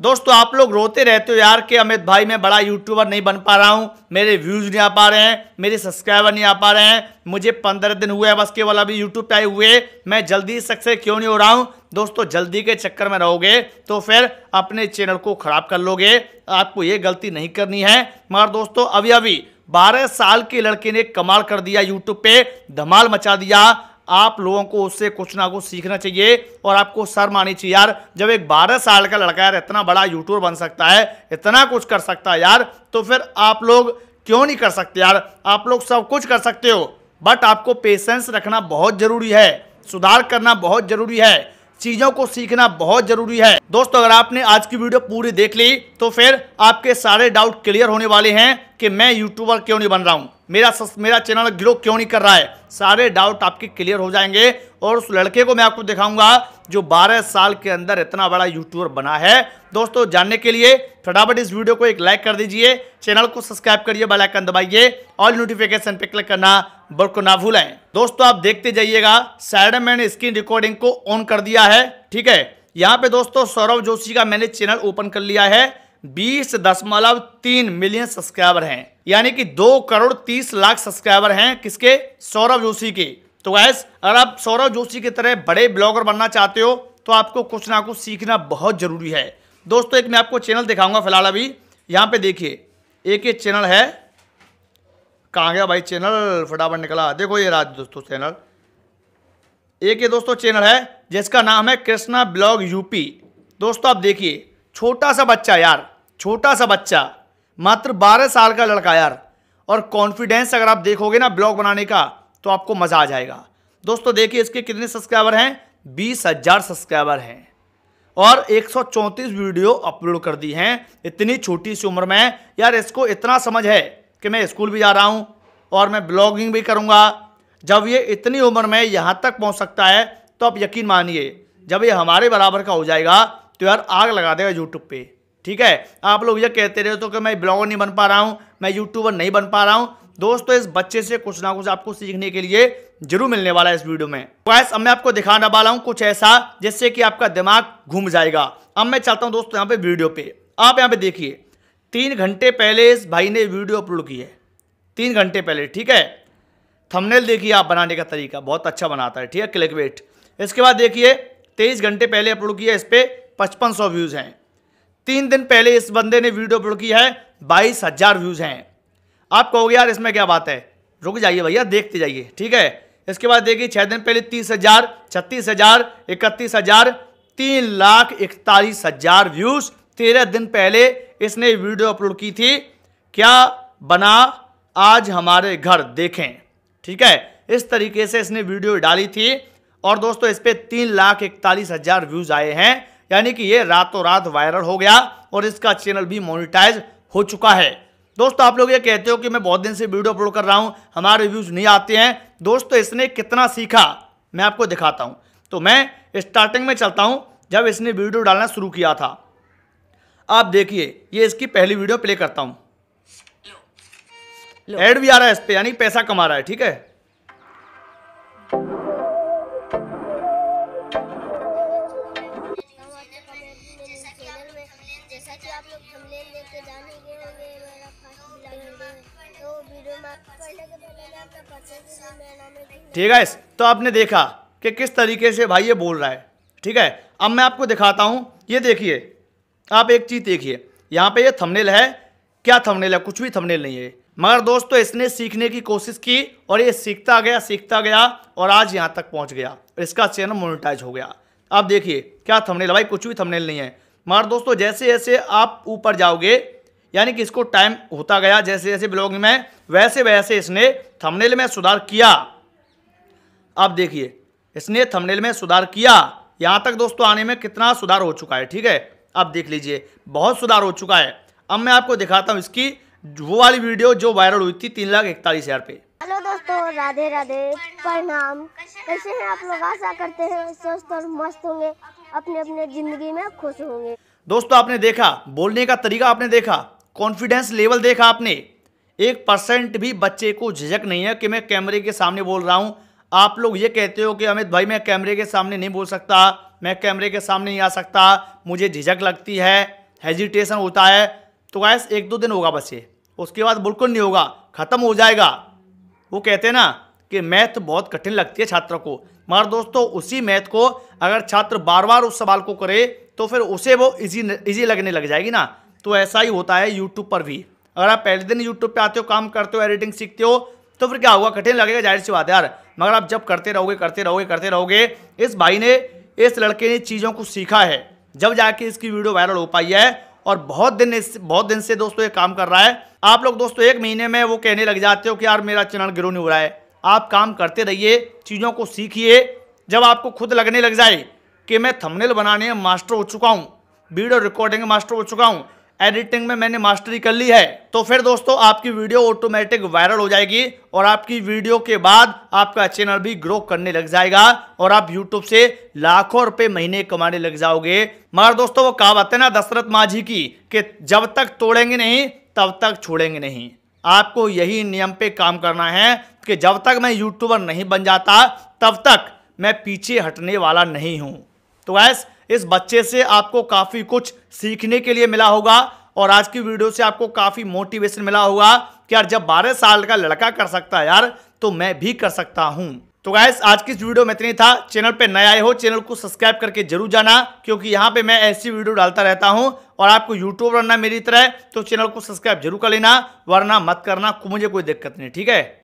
दोस्तों आप लोग रोते रहते हो यार कि अमित भाई मैं बड़ा यूट्यूबर नहीं बन पा रहा हूँ मेरे व्यूज़ नहीं आ पा रहे हैं मेरे सब्सक्राइबर नहीं आ पा रहे हैं मुझे पंद्रह दिन हुए हैं बस केवल अभी यूट्यूब पे आए हुए मैं जल्दी सक्सेस क्यों नहीं हो रहा हूँ दोस्तों जल्दी के चक्कर में रहोगे तो फिर अपने चैनल को ख़राब कर लोगे आपको ये गलती नहीं करनी है मगर दोस्तों अभी अभी बारह साल के लड़के ने कमाल कर दिया यूट्यूब पे धमाल मचा दिया आप लोगों को उससे कुछ ना कुछ सीखना चाहिए और आपको शर्म आनी चाहिए यार जब एक बारह साल का लड़का यार इतना बड़ा यूट्यूबर बन सकता है इतना कुछ कर सकता है यार तो फिर आप लोग क्यों नहीं कर सकते यार आप लोग सब कुछ कर सकते हो बट आपको पेशेंस रखना बहुत ज़रूरी है सुधार करना बहुत ज़रूरी है चीज़ों को सीखना बहुत ज़रूरी है दोस्तों अगर आपने आज की वीडियो पूरी देख ली तो फिर आपके सारे डाउट क्लियर होने वाले हैं कि मैं यूट्यूबर क्यों नहीं बन रहा हूँ मेरा सस, मेरा चैनल ग्रो क्यों नहीं कर रहा है सारे डाउट आपके क्लियर हो जाएंगे और उस लड़के को मैं आपको दिखाऊंगा जो 12 साल के अंदर इतना बड़ा यूट्यूबर बना है दोस्तों जानने के लिए फटाफट इस वीडियो को एक लाइक कर दीजिए चैनल को सब्सक्राइब करिए बेलाइकन दबाइए और नोटिफिकेशन पे क्लिक करना बिल्कुल ना भूलें दोस्तों आप देखते जाइएगा साइड मैंने स्क्रीन रिकॉर्डिंग को ऑन कर दिया है ठीक है यहाँ पे दोस्तों सौरभ जोशी का मैंने चैनल ओपन कर लिया है बीस दशमलव तीन मिलियन सब्सक्राइबर हैं यानी कि दो करोड़ तीस लाख सब्सक्राइबर हैं किसके सौरभ जोशी के तो गैस अगर आप सौरभ जोशी की तरह बड़े ब्लॉगर बनना चाहते हो तो आपको कुछ ना कुछ सीखना बहुत ज़रूरी है दोस्तों एक मैं आपको चैनल दिखाऊंगा फिलहाल अभी यहाँ पे देखिए एक ये चैनल है कहाँ गया भाई चैनल फटाफट निकला देखो ये राज दोस्तों चैनल एक ये दोस्तों चैनल है जिसका नाम है कृष्णा ब्लॉग यूपी दोस्तों आप देखिए छोटा सा बच्चा यार छोटा सा बच्चा मात्र बारह साल का लड़का यार और कॉन्फिडेंस अगर आप देखोगे ना ब्लॉग बनाने का तो आपको मज़ा आ जाएगा दोस्तों देखिए इसके कितने सब्सक्राइबर हैं बीस हज़ार सब्सक्राइबर हैं और एक वीडियो अपलोड कर दी हैं इतनी छोटी सी उम्र में यार इसको इतना समझ है कि मैं स्कूल भी जा रहा हूँ और मैं ब्लॉगिंग भी करूँगा जब ये इतनी उम्र में यहाँ तक पहुँच सकता है तो आप यकीन मानिए जब ये हमारे बराबर का हो जाएगा तो यार आग लगा देगा यूट्यूब पे ठीक है आप लोग ये कहते रहे तो कि मैं ब्लॉगर नहीं बन पा रहा हूँ मैं यूट्यूबर नहीं बन पा रहा हूँ दोस्तों इस बच्चे से कुछ ना कुछ आपको सीखने के लिए जरूर मिलने वाला है इस वीडियो में वैस अब मैं आपको दिखाने वाला हूँ कुछ ऐसा जिससे कि आपका दिमाग घूम जाएगा अब मैं चलता हूँ दोस्तों यहाँ पे वीडियो पे आप यहाँ पे देखिए तीन घंटे पहले इस भाई ने वीडियो अपलोड की है तीन घंटे पहले ठीक है थमनेल देखिए आप बनाने का तरीका बहुत अच्छा बनाता है ठीक है क्लिक इसके बाद देखिए तेईस घंटे पहले अपलोड किया इस पर पचपन सौ व्यूज़ हैं तीन दिन पहले इस बंदे ने वीडियो अपलोड की है बाईस हज़ार व्यूज़ हैं आप कहोगे यार इसमें क्या बात है रुक जाइए भैया देखते जाइए ठीक है इसके बाद देखिए छः दिन पहले तीस हज़ार छत्तीस हज़ार इकतीस हज़ार तीन लाख इकतालीस हज़ार व्यूज़ तेरह दिन पहले इसने वीडियो अपलोड की थी क्या बना आज हमारे घर देखें ठीक है इस तरीके से इसने वीडियो डाली थी और दोस्तों इस पर तीन लाख इकतालीस हज़ार व्यूज़ आए हैं यानी कि ये रातों रात वायरल हो गया और इसका चैनल भी मोनिटाइज हो चुका है दोस्तों आप लोग ये कहते हो कि मैं बहुत दिन से वीडियो अपलोड कर रहा हूँ हमारे व्यूज़ नहीं आते हैं दोस्तों इसने कितना सीखा मैं आपको दिखाता हूँ तो मैं स्टार्टिंग में चलता हूँ जब इसने वीडियो डालना शुरू किया था आप देखिए ये इसकी पहली वीडियो प्ले करता हूँ एड भी आ रहा है इस पर यानी पैसा कमा रहा है ठीक है आप लोग थंबनेल लेके के ये मेरा फर्स्ट ब्लॉग है तो वीडियो में पहले के पहले आपका से मेरा नाम है ठीक है तो आपने देखा कि किस तरीके से भाई ये बोल रहा है ठीक है अब मैं आपको दिखाता हूँ ये देखिए आप एक चीज़ देखिए यहाँ पे ये थंबनेल है क्या थंबनेल है कुछ भी थंबनेल नहीं है मगर दोस्तों इसने सीखने की कोशिश की और ये सीखता गया सीखता गया और आज यहाँ तक पहुँच गया इसका चैनल मोनिटाइज हो गया अब देखिए क्या थंबनेल भाई कुछ भी थंबनेल नहीं है मगर दोस्तों जैसे जैसे आप ऊपर जाओगे यानी कि इसको टाइम होता गया जैसे जैसे ब्लॉग में वैसे वैसे इसने थमनेल में सुधार किया आप देखिए इसने थमनेल में सुधार किया यहाँ तक दोस्तों आने में कितना सुधार हो चुका है ठीक है आप देख लीजिए बहुत सुधार हो चुका है अब मैं आपको दिखाता हूँ इसकी वो वाली वीडियो जो वायरल हुई थी तीन लाख इकतालीस हज़ार पे हेलो दोस्तों राधे राधे प्रणाम कैसे हैं आप लोग आशा करते हैं स्वस्थ और मस्त होंगे अपने अपने ज़िंदगी में खुश होंगे दोस्तों आपने देखा बोलने का तरीका आपने देखा कॉन्फिडेंस लेवल देखा आपने एक परसेंट भी बच्चे को झिझक नहीं है कि मैं कैमरे के सामने बोल रहा हूँ आप लोग ये कहते हो कि अमित भाई मैं कैमरे के सामने नहीं बोल सकता मैं कैमरे के सामने नहीं आ सकता मुझे झिझक लगती है हेजिटेशन होता है तो गैस एक दो दिन होगा बस ये उसके बाद बिल्कुल नहीं होगा ख़त्म हो जाएगा वो कहते हैं ना कि मैथ बहुत कठिन लगती है छात्र को मगर दोस्तों उसी मैथ को अगर छात्र बार बार उस सवाल को करे तो फिर उसे वो इजी इजी लगने लग जाएगी ना तो ऐसा ही होता है यूट्यूब पर भी अगर आप पहले दिन यूट्यूब पर आते हो काम करते हो एडिटिंग सीखते हो तो फिर क्या होगा कठिन लगेगा जाहिर सी बात यार मगर आप जब करते रहोगे करते रहोगे करते रहोगे इस भाई ने इस लड़के ने चीज़ों को सीखा है जब जाके इसकी वीडियो वायरल हो पाई है और बहुत दिन इस बहुत दिन से दोस्तों ये काम कर रहा है आप लोग दोस्तों एक महीने में वो कहने लग जाते हो कि यार मेरा चैनल ग्रो नहीं हो रहा है आप काम करते रहिए चीज़ों को सीखिए जब आपको खुद लगने लग जाए कि मैं थंबनेल बनाने में मास्टर हो चुका हूँ वीडियो रिकॉर्डिंग में मास्टर हो चुका हूँ एडिटिंग में मैंने मास्टरी कर ली है तो फिर दोस्तों आपकी वीडियो ऑटोमेटिक वायरल हो जाएगी और आपकी वीडियो के बाद आपका चैनल भी ग्रो करने लग जाएगा और आप यूट्यूब से लाखों रुपए महीने कमाने लग जाओगे मगर दोस्तों वो कहावत है ना दशरथ माझी की कि जब तक तोड़ेंगे नहीं तब तक छोड़ेंगे नहीं आपको यही नियम पे काम करना है कि जब तक मैं यूट्यूबर नहीं बन जाता तब तक मैं पीछे हटने वाला नहीं हूँ तो ऐस इस बच्चे से आपको काफ़ी कुछ सीखने के लिए मिला होगा और आज की वीडियो से आपको काफ़ी मोटिवेशन मिला होगा कि यार जब 12 साल का लड़का कर सकता है यार तो मैं भी कर सकता हूँ तो गैस आज की इस वीडियो में इतनी था चैनल पे नए आए हो चैनल को सब्सक्राइब करके जरूर जाना क्योंकि यहाँ पे मैं ऐसी वीडियो डालता रहता हूँ और आपको यूट्यूब रनना मेरी तरह तो चैनल को सब्सक्राइब जरूर कर लेना वरना मत करना मुझे कोई दिक्कत नहीं ठीक है